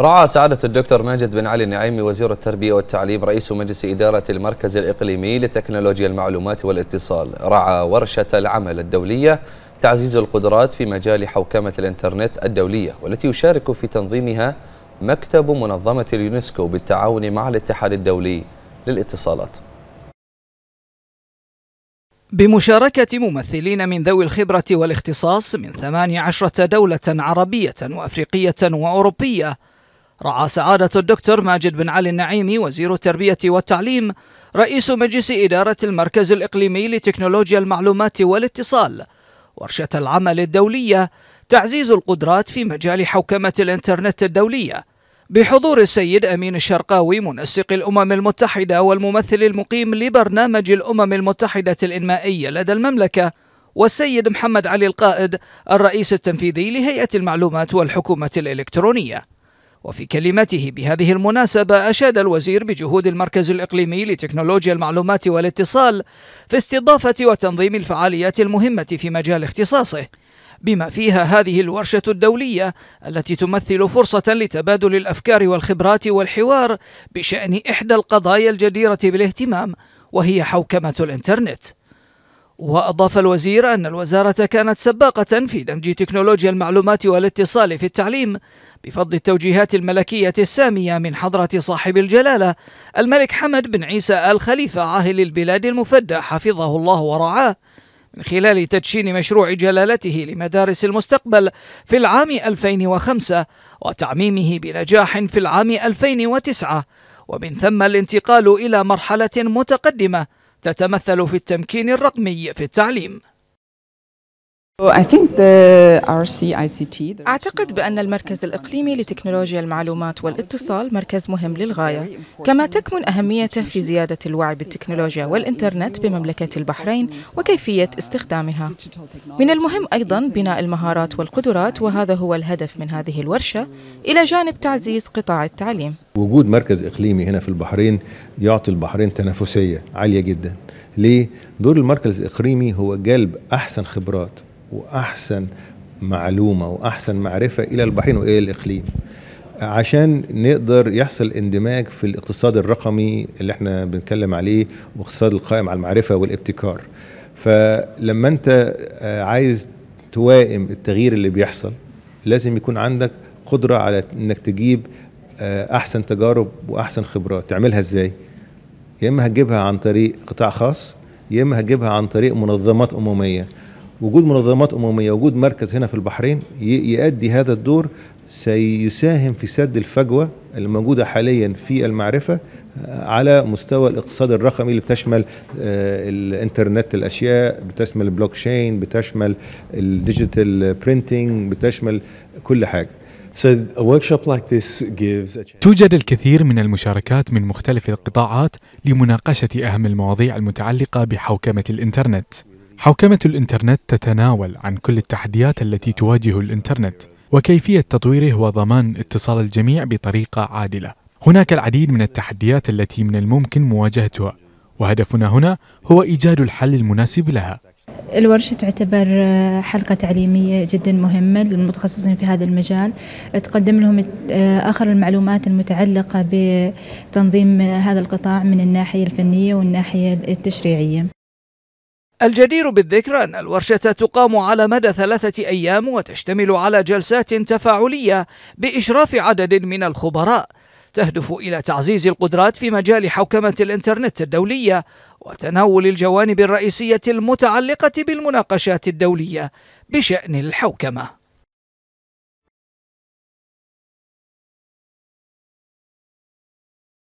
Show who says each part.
Speaker 1: رعى سعادة الدكتور ماجد بن علي النعيمي وزير التربية والتعليم رئيس مجلس إدارة المركز الإقليمي لتكنولوجيا المعلومات والاتصال رعى ورشة العمل الدولية تعزيز القدرات في مجال حوكمة الإنترنت الدولية والتي يشارك في تنظيمها مكتب منظمة اليونسكو بالتعاون مع الاتحاد الدولي للاتصالات بمشاركة ممثلين من ذوي الخبرة والاختصاص من 18 دولة عربية وأفريقية وأوروبية رعى سعادة الدكتور ماجد بن علي النعيمي وزير التربية والتعليم رئيس مجلس إدارة المركز الإقليمي لتكنولوجيا المعلومات والاتصال ورشة العمل الدولية تعزيز القدرات في مجال حوكمة الإنترنت الدولية بحضور السيد أمين الشرقاوي منسق الأمم المتحدة والممثل المقيم لبرنامج الأمم المتحدة الإنمائية لدى المملكة والسيد محمد علي القائد الرئيس التنفيذي لهيئة المعلومات والحكومة الإلكترونية وفي كلمته بهذه المناسبة أشاد الوزير بجهود المركز الإقليمي لتكنولوجيا المعلومات والاتصال في استضافة وتنظيم الفعاليات المهمة في مجال اختصاصه بما فيها هذه الورشة الدولية التي تمثل فرصة لتبادل الأفكار والخبرات والحوار بشأن إحدى القضايا الجديرة بالاهتمام وهي حوكمة الإنترنت وأضاف الوزير أن الوزارة كانت سباقة في دمج تكنولوجيا المعلومات والاتصال في التعليم بفضل التوجيهات الملكية السامية من حضرة صاحب الجلالة الملك حمد بن عيسى آل خليفة عاهل البلاد المفدى حفظه الله ورعاه من خلال تدشين مشروع جلالته لمدارس المستقبل في العام 2005 وتعميمه بنجاح في العام 2009 ومن ثم الانتقال إلى مرحلة متقدمة تتمثل في التمكين الرقمي في التعليم أعتقد بأن المركز الإقليمي لتكنولوجيا المعلومات والاتصال مركز مهم للغاية كما تكمن أهميته في زيادة الوعي بالتكنولوجيا والإنترنت بمملكة البحرين وكيفية استخدامها من المهم أيضا بناء المهارات والقدرات وهذا هو الهدف من هذه الورشة إلى جانب تعزيز قطاع التعليم
Speaker 2: وجود مركز إقليمي هنا في البحرين يعطي البحرين تنافسية عالية جدا ليه؟ دور المركز الإقليمي هو جلب أحسن خبرات واحسن معلومه واحسن معرفه الى البحرين والى الاقليم عشان نقدر يحصل اندماج في الاقتصاد الرقمي اللي احنا بنتكلم عليه واقتصاد القائم على المعرفه والابتكار فلما انت آه، عايز توائم التغيير اللي بيحصل لازم يكون عندك قدره على انك تجيب آه، احسن تجارب واحسن خبرات تعملها ازاي يا اما هتجيبها عن طريق قطاع خاص يا اما هتجيبها عن طريق منظمات امميه وجود منظمات امميه وجود مركز هنا في البحرين يؤدي هذا الدور سيساهم في سد الفجوه الموجوده حاليا في المعرفه آه، على مستوى الاقتصاد الرقمي اللي بتشمل آه، الانترنت الاشياء بتشمل البلوك تشين بتشمل الديجيتال برينتينج بتشمل كل حاجه
Speaker 3: توجد الكثير من المشاركات من مختلف القطاعات لمناقشه اهم المواضيع المتعلقه بحوكمه الانترنت حوكمة الإنترنت تتناول عن كل التحديات التي تواجه الإنترنت وكيفية تطويره وضمان اتصال الجميع بطريقة عادلة. هناك العديد من التحديات التي من الممكن مواجهتها، وهدفنا هنا هو إيجاد الحل المناسب لها.
Speaker 1: الورشة تعتبر آه، حلقة تعليمية جدا مهمة للمتخصصين في هذا المجال تقدم لهم آه، آخر المعلومات المتعلقة بتنظيم آه، هذا القطاع من الناحية الفنية والناحية التشريعية الجدير بالذكر أن الورشة تقام على مدى ثلاثة أيام وتشتمل على جلسات تفاعلية بإشراف عدد من الخبراء تهدف إلى تعزيز القدرات في مجال حوكمة الإنترنت الدولية وتناول الجوانب الرئيسية المتعلقة بالمناقشات الدولية بشأن الحوكمة